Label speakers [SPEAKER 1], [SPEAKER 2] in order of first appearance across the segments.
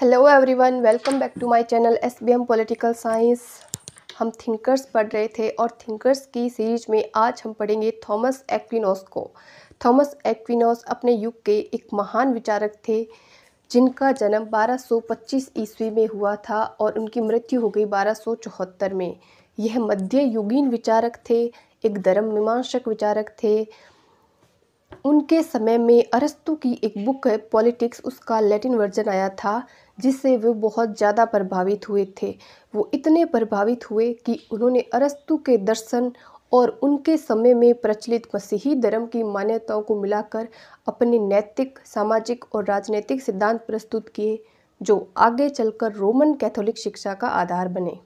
[SPEAKER 1] hello everyone welcome back to my channel S B M political science हम thinkers पढ़ रहे थे और थिंकर्स की सीरीज में आज हम पढ़ेंगे थॉमस एक्विनोस को थॉमस एक्विनोस अपने युग के एक महान विचारक थे जिनका जन्म 1225 ईस्वी में हुआ था और उनकी मृत्यु हो गई 1274 में यह मध्य युगीन विचारक थे एक धर्म मीमांसक विचारक थे उनके समय में अरस्तु की एक बुक है पॉलिटिक्स उसका लैटिन वर्जन आया था जिससे वे बहुत ज़्यादा प्रभावित हुए थे वो इतने प्रभावित हुए कि उन्होंने अरस्तु के दर्शन और उनके समय में प्रचलित मसीही धर्म की मान्यताओं को मिलाकर अपने नैतिक सामाजिक और राजनीतिक सिद्धांत प्रस्तुत किए जो आगे चलकर रोमन कैथोलिक शिक्षा का आधार बने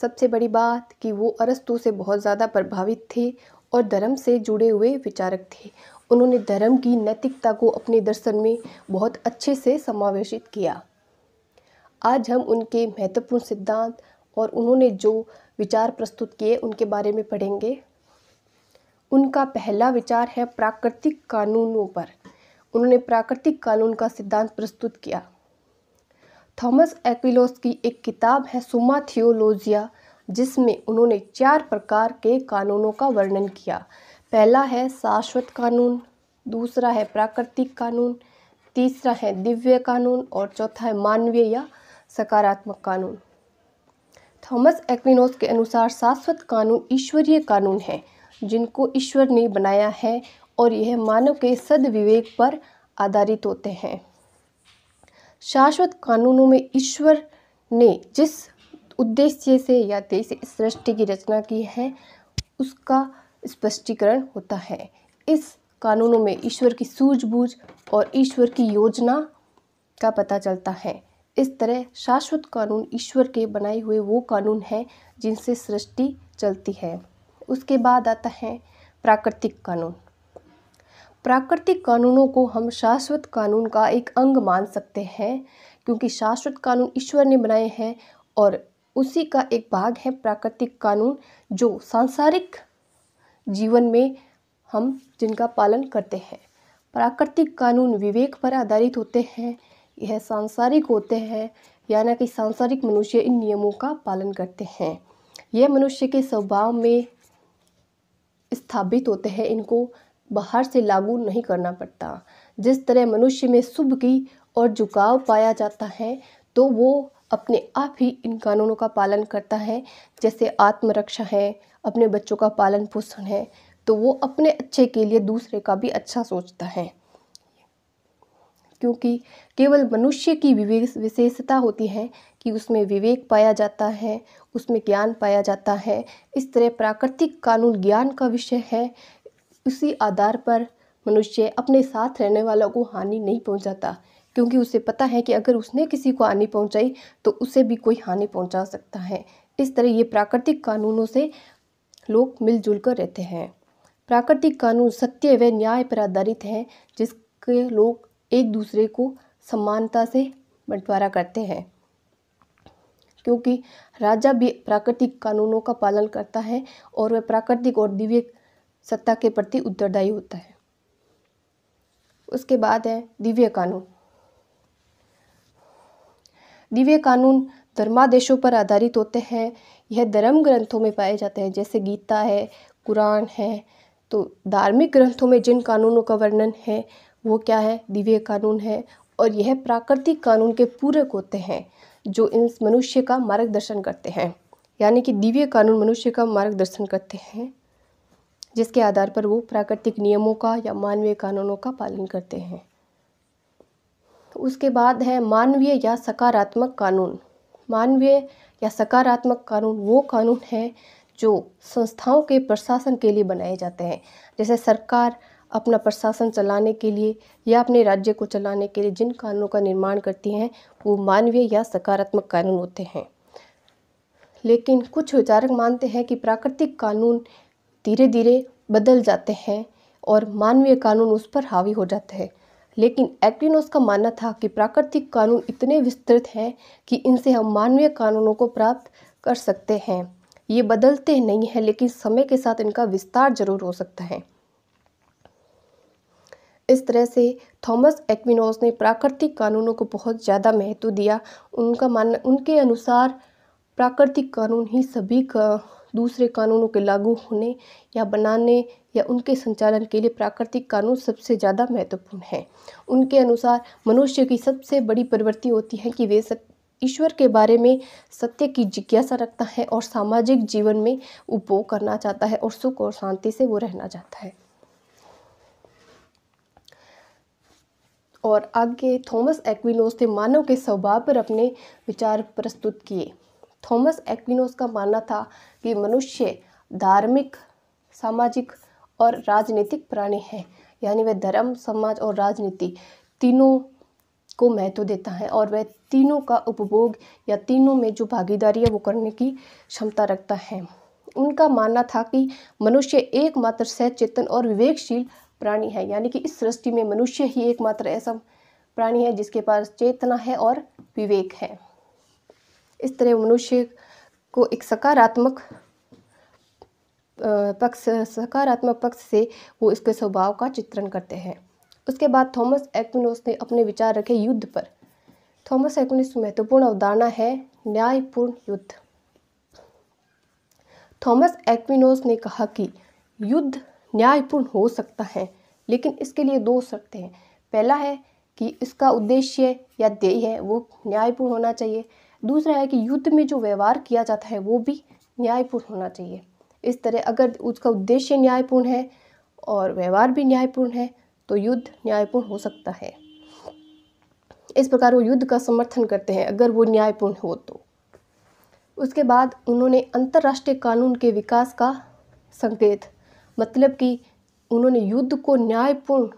[SPEAKER 1] सबसे बड़ी बात कि वो अरस्तु से बहुत ज़्यादा प्रभावित थे और धर्म से जुड़े हुए विचारक थे उन्होंने धर्म की नैतिकता को अपने दर्शन में बहुत अच्छे से समावेशित किया आज हम उनके महत्वपूर्ण सिद्धांत और उन्होंने जो विचार प्रस्तुत किए उनके बारे में पढ़ेंगे उनका पहला विचार है प्राकृतिक कानूनों पर उन्होंने प्राकृतिक कानून का सिद्धांत प्रस्तुत किया थॉमस एक्विलोस की एक किताब है सुमा थियोलोजिया जिसमें उन्होंने चार प्रकार के कानूनों का वर्णन किया पहला है शाश्वत कानून दूसरा है प्राकृतिक कानून तीसरा है दिव्य कानून और चौथा है मानवीय या सकारात्मक कानून थॉमस एक्विनोस के अनुसार शाश्वत कानून ईश्वरीय कानून है जिनको ईश्वर ने बनाया है और यह मानव के सदविवेक पर आधारित होते हैं शाश्वत कानूनों में ईश्वर ने जिस उद्देश्य से या देश सृष्टि की रचना की है उसका स्पष्टीकरण होता है इस कानूनों में ईश्वर की सूझबूझ और ईश्वर की योजना का पता चलता है इस तरह शाश्वत कानून ईश्वर के बनाए हुए वो कानून हैं जिनसे सृष्टि चलती है उसके बाद आता है प्राकृतिक कानून प्राकृतिक कानूनों को हम शाश्वत कानून का एक अंग मान सकते हैं क्योंकि शाश्वत कानून ईश्वर ने बनाए हैं और उसी का एक भाग है प्राकृतिक कानून जो सांसारिक जीवन में हम जिनका पालन करते हैं प्राकृतिक कानून विवेक पर आधारित होते हैं यह सांसारिक होते हैं यानी कि सांसारिक मनुष्य इन नियमों का पालन करते हैं यह मनुष्य के स्वभाव में स्थापित होते हैं इनको बाहर से लागू नहीं करना पड़ता जिस तरह मनुष्य में शुभ की और झुकाव पाया जाता है तो वो अपने आप ही इन कानूनों का पालन करता है जैसे आत्मरक्षा है अपने बच्चों का पालन पोषण है तो वो अपने अच्छे के लिए दूसरे का भी अच्छा सोचता है क्योंकि केवल मनुष्य की विवेक विशेषता होती है कि उसमें विवेक पाया जाता है उसमें ज्ञान पाया जाता है इस तरह प्राकृतिक कानून ज्ञान का विषय है उसी आधार पर मनुष्य अपने साथ रहने वालों को हानि नहीं पहुंचाता क्योंकि उसे पता है कि अगर उसने किसी को हानि पहुंचाई तो उसे भी कोई हानि पहुंचा सकता है इस तरह ये प्राकृतिक कानूनों से लोग मिलजुल कर रहते हैं प्राकृतिक कानून सत्य व न्याय पर आधारित हैं जिसके लोग एक दूसरे को समानता से बंटवारा करते हैं क्योंकि राजा भी प्राकृतिक कानूनों का पालन करता है और वह प्राकृतिक और दिव्य सत्ता के प्रति उत्तरदायी होता है उसके बाद है दिव्य कानून दिव्य कानून धर्मादेशों पर आधारित होते हैं यह धर्म ग्रंथों में पाए जाते हैं जैसे गीता है कुरान है तो धार्मिक ग्रंथों में जिन कानूनों का वर्णन है वो क्या है दिव्य कानून है और यह प्राकृतिक कानून के पूरक होते हैं जो इन मनुष्य का मार्गदर्शन करते हैं यानी कि दिव्य कानून मनुष्य का मार्गदर्शन करते हैं जिसके आधार पर वो प्राकृतिक नियमों का या मानवीय कानूनों का पालन करते हैं तो उसके बाद है मानवीय या सकारात्मक कानून मानवीय या सकारात्मक कानून वो कानून हैं जो संस्थाओं के प्रशासन के लिए बनाए जाते हैं जैसे सरकार अपना प्रशासन चलाने के लिए या अपने राज्य को चलाने के लिए जिन कानूनों का निर्माण करती हैं वो मानवीय या सकारात्मक कानून होते हैं लेकिन कुछ विचारक मानते हैं कि प्राकृतिक कानून धीरे धीरे बदल जाते हैं और मानवीय कानून उस पर हावी हो जाते हैं लेकिन एक्टिनोस का मानना था कि प्राकृतिक कानून इतने विस्तृत हैं कि इनसे हम मानवीय कानूनों को प्राप्त कर सकते हैं ये बदलते नहीं हैं लेकिन समय के साथ इनका विस्तार जरूर हो सकता है इस तरह से थॉमस एक्विनोस ने प्राकृतिक कानूनों को बहुत ज़्यादा महत्व दिया उनका मानना उनके अनुसार प्राकृतिक कानून ही सभी का दूसरे कानूनों के लागू होने या बनाने या उनके संचालन के लिए प्राकृतिक कानून सबसे ज़्यादा महत्वपूर्ण हैं उनके अनुसार मनुष्य की सबसे बड़ी प्रवृत्ति होती है कि वे ईश्वर के बारे में सत्य की जिज्ञासा रखता है और सामाजिक जीवन में उपभोग करना चाहता है और सुख और शांति से वो रहना चाहता है और आगे थॉमस एक्विनोस ने मानव के स्वभाव पर अपने विचार प्रस्तुत किए थॉमस एक्विनोस का मानना था कि मनुष्य धार्मिक सामाजिक और राजनीतिक प्राणी है यानी वह धर्म समाज और राजनीति तीनों को महत्व देता है और वह तीनों का उपभोग या तीनों में जो भागीदारी है वो करने की क्षमता रखता है उनका मानना था कि मनुष्य एकमात्र सहचेतन और विवेकशील प्राणी है यानी कि इस सृष्टि में मनुष्य ही एकमात्र ऐसा प्राणी है जिसके पास चेतना है और विवेक है इस तरह मनुष्य को एक सकारात्मक पक्ष सकारात्मक पक्ष से वो इसके स्वभाव का चित्रण करते हैं उसके बाद थॉमस एक्विनोस ने अपने विचार रखे युद्ध पर थॉमस एक्विनोस की महत्वपूर्ण अवधारणा है न्यायपूर्ण युद्ध थॉमस एक्विनोस ने कहा कि युद्ध न्यायपूर्ण हो सकता है लेकिन इसके लिए दो शर्तें हैं पहला है कि इसका उद्देश्य या ध्येय है वो न्यायपूर्ण होना चाहिए दूसरा है कि युद्ध में जो व्यवहार किया जाता है वो भी न्यायपूर्ण होना चाहिए इस तरह अगर उसका उद्देश्य न्यायपूर्ण है और व्यवहार भी न्यायपूर्ण है तो युद्ध न्यायपूर्ण हो सकता है इस प्रकार वो युद्ध का समर्थन करते हैं अगर वो न्यायपूर्ण हो तो उसके बाद उन्होंने अंतर्राष्ट्रीय कानून के विकास का संकेत मतलब कि उन्होंने युद्ध को न्यायपूर्ण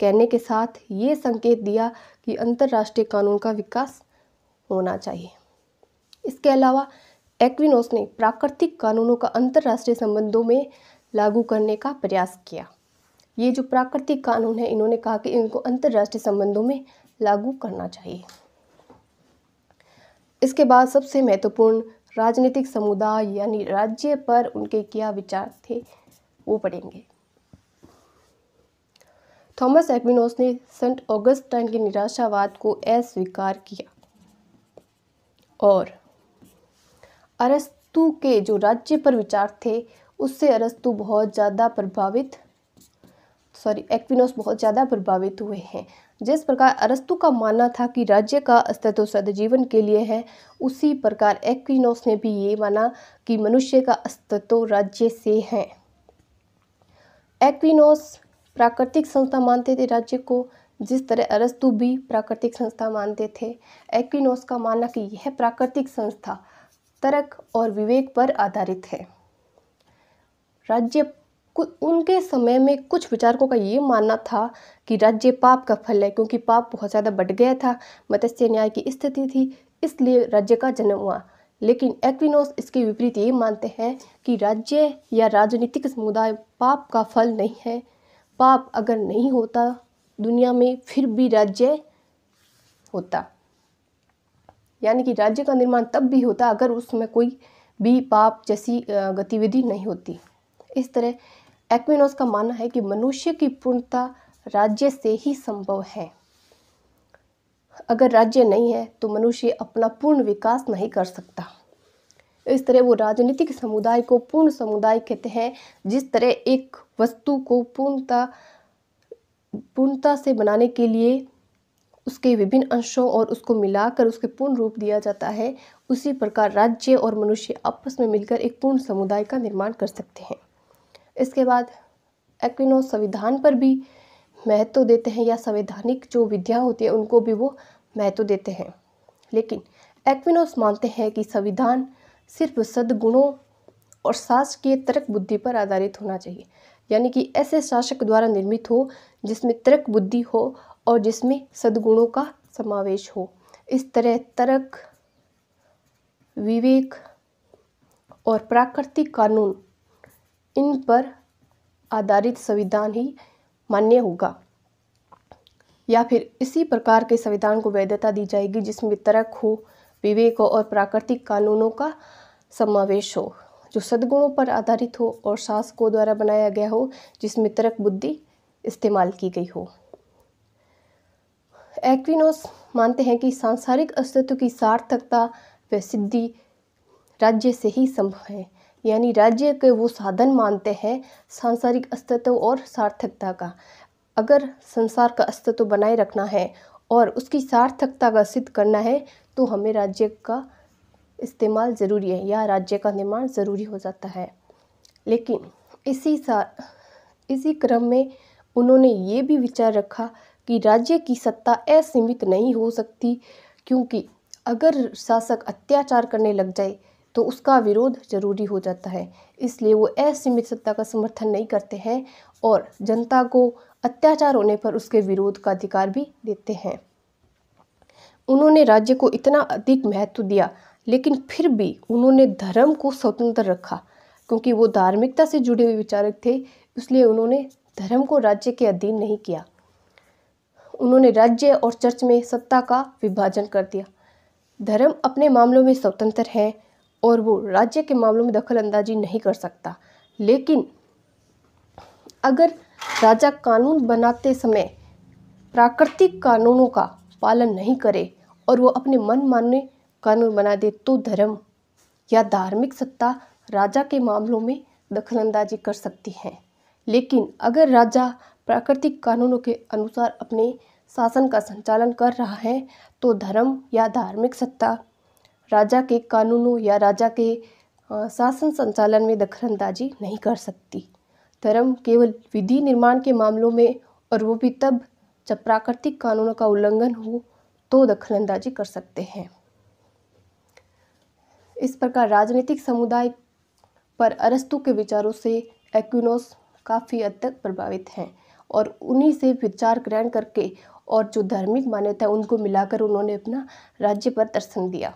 [SPEAKER 1] कहने के साथ ये संकेत दिया कि अंतर्राष्ट्रीय कानून का विकास होना चाहिए इसके अलावा एक्विनोस ने प्राकृतिक कानूनों का अंतर्राष्ट्रीय संबंधों में लागू करने का प्रयास किया ये जो प्राकृतिक कानून है इन्होंने कहा कि इनको अंतर्राष्ट्रीय संबंधों में लागू करना चाहिए इसके बाद सबसे महत्वपूर्ण राजनीतिक समुदाय यानी राज्य पर उनके क्या विचार थे वो पढ़ेंगे थॉमस एक्विनोस ने सेंट ऑगस्टाइन के निराशावाद को अस्वीकार किया और अरस्तु के जो राज्य पर विचार थे उससे अरस्तु बहुत ज़्यादा प्रभावित सॉरी एक्विनोस बहुत ज़्यादा प्रभावित हुए हैं जिस प्रकार अरस्तु का मानना था कि राज्य का अस्तित्व सदजीवन के लिए है उसी प्रकार एक्विनोस ने भी ये माना कि मनुष्य का अस्तित्व राज्य से है एक्विनोस प्राकृतिक संस्था मानते थे राज्य को जिस तरह अरस्तु भी प्राकृतिक संस्था मानते थे एक्विनोस का मानना कि यह प्राकृतिक संस्था तर्क और विवेक पर आधारित है राज्य उनके समय में कुछ विचारकों का ये मानना था कि राज्य पाप का फल है क्योंकि पाप बहुत ज़्यादा बढ़ गया था मत्स्य न्याय की स्थिति थी इसलिए राज्य का जन्म हुआ लेकिन एक्विनोस इसके विपरीत ये मानते हैं कि राज्य या राजनीतिक समुदाय पाप का फल नहीं है पाप अगर नहीं होता दुनिया में फिर भी राज्य होता यानी कि राज्य का निर्माण तब भी होता अगर उसमें कोई भी पाप जैसी गतिविधि नहीं होती इस तरह एक्विनोस का मानना है कि मनुष्य की पूर्णता राज्य से ही संभव है अगर राज्य नहीं है तो मनुष्य अपना पूर्ण विकास नहीं कर सकता इस तरह वो राजनीतिक समुदाय को पूर्ण समुदाय कहते हैं जिस तरह एक वस्तु को पूर्णता पूर्णता से बनाने के लिए उसके विभिन्न अंशों और उसको मिलाकर उसके पूर्ण रूप दिया जाता है उसी प्रकार राज्य और मनुष्य आपस में मिलकर एक पूर्ण समुदाय का निर्माण कर सकते हैं इसके बाद एक्विनो संविधान पर भी महत्व देते हैं या संवैधानिक जो विद्या होती है उनको भी वो महत्व देते हैं लेकिन एक्विनोस मानते हैं कि संविधान सिर्फ सद्गुणों और शासकीय तर्क बुद्धि पर आधारित होना चाहिए यानी कि ऐसे शासक द्वारा निर्मित हो जिसमें तर्क बुद्धि हो और जिसमें सद्गुणों का समावेश हो इस तरह तर्क विवेक और प्राकृतिक कानून इन पर आधारित संविधान ही मान्य होगा या फिर इसी प्रकार के संविधान को वैधता दी जाएगी जिसमें तर्क हो विवेक हो और प्राकृतिक कानूनों का समावेश हो जो सद्गुणों पर आधारित हो और शासकों द्वारा बनाया गया हो जिसमें तर्क बुद्धि इस्तेमाल की गई हो एक्विनोस मानते हैं कि सांसारिक अस्तित्व की सार्थकता व सिद्धि राज्य से ही संभव है यानी राज्य के वो साधन मानते हैं सांसारिक अस्तित्व और सार्थकता का अगर संसार का अस्तित्व बनाए रखना है और उसकी सार्थकता का सिद्ध करना है तो हमें राज्य का इस्तेमाल ज़रूरी है या राज्य का निर्माण ज़रूरी हो जाता है लेकिन इसी सा इसी क्रम में उन्होंने ये भी विचार रखा कि राज्य की सत्ता असीमित नहीं हो सकती क्योंकि अगर शासक अत्याचार करने लग जाए तो उसका विरोध जरूरी हो जाता है इसलिए वो असीमित सत्ता का समर्थन नहीं करते हैं और जनता को अत्याचार होने पर उसके विरोध का अधिकार भी देते हैं उन्होंने राज्य को इतना अधिक महत्व दिया लेकिन फिर भी उन्होंने धर्म को स्वतंत्र रखा क्योंकि वो धार्मिकता से जुड़े हुए विचारक थे इसलिए उन्होंने धर्म को राज्य के अधीन नहीं किया उन्होंने राज्य और चर्च में सत्ता का विभाजन कर दिया धर्म अपने मामलों में स्वतंत्र है और वो राज्य के मामलों में दखल अंदाजी नहीं कर सकता लेकिन अगर राजा कानून बनाते समय प्राकृतिक कानूनों का पालन नहीं करे और वो अपने मन मानने कानून बना दे तो धर्म या धार्मिक सत्ता राजा के मामलों में दखलंदाजी कर सकती है लेकिन अगर राजा प्राकृतिक कानूनों के अनुसार अपने शासन का संचालन कर रहा है तो धर्म या धार्मिक सत्ता राजा के कानूनों या राजा के शासन संचालन में दखलंदाजी नहीं कर सकती धर्म केवल विधि निर्माण के मामलों में और वो भी तब जब प्राकृतिक कानूनों का उल्लंघन हो तो दखलंदाजी कर सकते हैं इस प्रकार राजनीतिक समुदाय पर अरस्तु के विचारों से एक्विनोस काफ़ी हद तक प्रभावित हैं और उन्हीं से विचार ग्रहण करके और जो धार्मिक मान्यता उनको मिलाकर उन्होंने अपना राज्य पर दर्शन दिया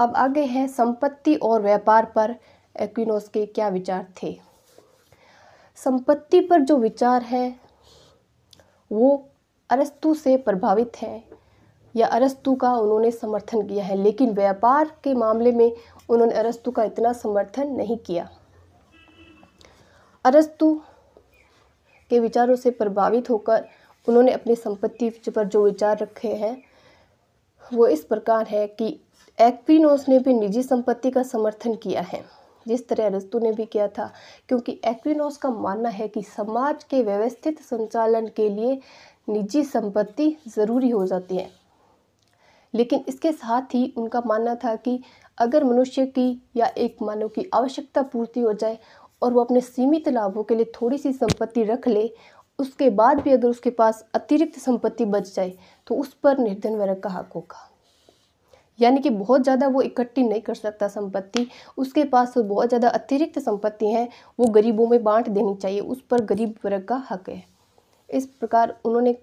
[SPEAKER 1] अब आगे है संपत्ति और व्यापार पर एक्विनोस के क्या विचार थे संपत्ति पर जो विचार है वो अरस्तु से प्रभावित है या अरस्तु का उन्होंने समर्थन किया है लेकिन व्यापार के मामले में उन्होंने अरस्तु का इतना समर्थन नहीं किया अरस्तु के विचारों से प्रभावित होकर उन्होंने अपनी संपत्ति पर जो विचार रखे हैं वो इस प्रकार है कि एक्विनोस ने भी निजी संपत्ति का समर्थन किया है जिस तरह अरस्तु ने भी किया था क्योंकि एक्विनोस का मानना है कि समाज के व्यवस्थित संचालन के लिए निजी संपत्ति ज़रूरी हो जाती है लेकिन इसके साथ ही उनका मानना था कि अगर मनुष्य की या एक मानव की आवश्यकता पूर्ति हो जाए और वो अपने सीमित लाभों के लिए थोड़ी सी संपत्ति रख ले उसके बाद भी अगर उसके पास अतिरिक्त संपत्ति बच जाए तो उस पर निर्धन वर्ग का हक होगा यानी कि बहुत ज़्यादा वो इकट्ठी नहीं कर सकता संपत्ति उसके पास तो बहुत ज़्यादा अतिरिक्त संपत्ति है वो गरीबों में बांट देनी चाहिए उस पर गरीब वर्ग का हक है इस प्रकार उन्होंने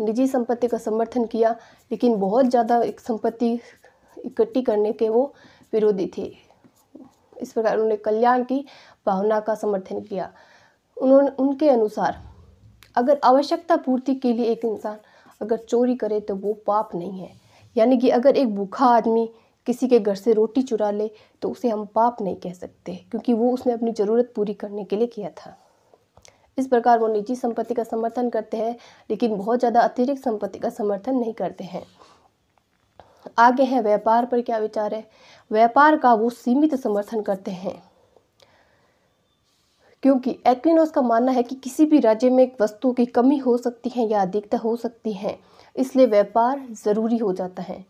[SPEAKER 1] निजी संपत्ति का समर्थन किया लेकिन बहुत ज़्यादा संपत्ति इकट्ठी करने के वो विरोधी थे इस प्रकार उन्होंने कल्याण की भावना का समर्थन किया उन्होंने उनके अनुसार अगर आवश्यकता पूर्ति के लिए एक इंसान अगर चोरी करे तो वो पाप नहीं है यानी कि अगर एक भूखा आदमी किसी के घर से रोटी चुरा ले तो उसे हम पाप नहीं कह सकते क्योंकि वो उसने अपनी ज़रूरत पूरी करने के लिए किया था इस प्रकार वो निजी संपत्ति का समर्थन करते हैं लेकिन बहुत ज़्यादा अतिरिक्त संपत्ति का समर्थन नहीं करते हैं आगे है व्यापार पर क्या विचार है व्यापार का वो सीमित समर्थन करते हैं क्योंकि एक्विनोस का मानना है कि किसी भी राज्य में वस्तुओं की कमी हो सकती है या अधिकता हो सकती है इसलिए व्यापार ज़रूरी हो जाता है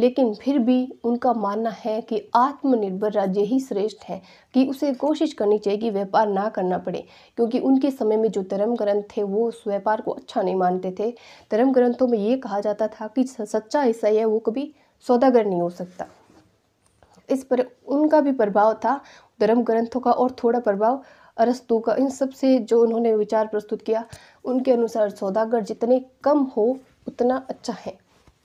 [SPEAKER 1] लेकिन फिर भी उनका मानना है कि आत्मनिर्भर राज्य ही श्रेष्ठ है कि उसे कोशिश करनी चाहिए कि व्यापार ना करना पड़े क्योंकि उनके समय में जो धर्म ग्रंथ थे वो उस व्यापार को अच्छा नहीं मानते थे धर्म ग्रंथों में ये कहा जाता था कि सच्चा ईसाई है वो कभी सौदागर नहीं हो सकता इस पर उनका भी प्रभाव था धर्म ग्रंथों का और थोड़ा प्रभाव अरस्तु का इन सबसे जो उन्होंने विचार प्रस्तुत किया उनके अनुसार सौदागर जितने कम हो उतना अच्छा है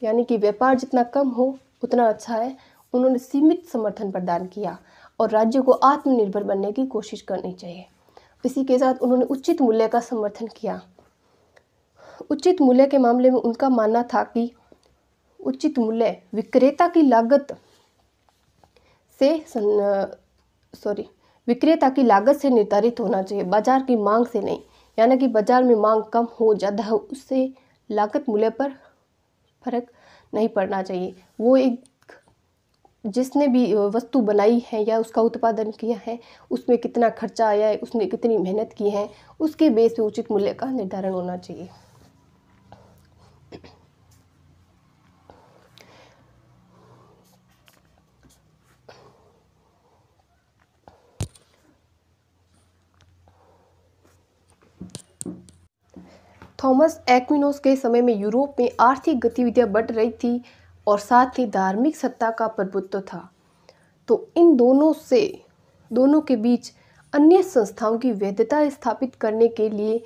[SPEAKER 1] यानी कि व्यापार जितना कम हो उतना अच्छा है उन्होंने सीमित समर्थन प्रदान किया और राज्य को आत्मनिर्भर बनने की कोशिश करनी चाहिए इसी के साथ उन्होंने उचित मूल्य का समर्थन किया उचित मूल्य के मामले में उनका मानना था कि उचित मूल्य विक्रेता की लागत से सॉरी विक्रेता की लागत से निर्धारित होना चाहिए बाजार की मांग से नहीं यानी कि बाजार में मांग कम हो ज़्यादा हो उससे लागत मूल्य पर फ़र्क नहीं पड़ना चाहिए वो एक जिसने भी वस्तु बनाई है या उसका उत्पादन किया है उसमें कितना खर्चा आया है उसने कितनी मेहनत की है उसके बेस पे उचित मूल्य का निर्धारण होना चाहिए थॉमस एक्विनोस के समय में यूरोप में आर्थिक गतिविधियां बढ़ रही थी और साथ ही धार्मिक सत्ता का प्रभुत्व था तो इन दोनों से दोनों के बीच अन्य संस्थाओं की वैधता स्थापित करने के लिए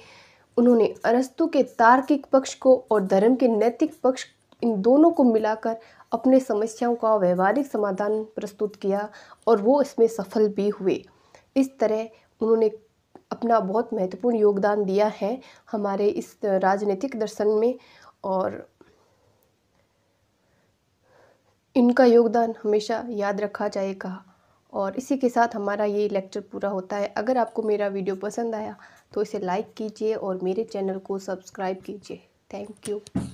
[SPEAKER 1] उन्होंने अरस्तु के तार्किक पक्ष को और धर्म के नैतिक पक्ष इन दोनों को मिलाकर अपने समस्याओं का व्यवहारिक समाधान प्रस्तुत किया और वो इसमें सफल भी हुए इस तरह उन्होंने अपना बहुत महत्वपूर्ण योगदान दिया है हमारे इस राजनीतिक दर्शन में और इनका योगदान हमेशा याद रखा जाएगा और इसी के साथ हमारा ये लेक्चर पूरा होता है अगर आपको मेरा वीडियो पसंद आया तो इसे लाइक कीजिए और मेरे चैनल को सब्सक्राइब कीजिए थैंक यू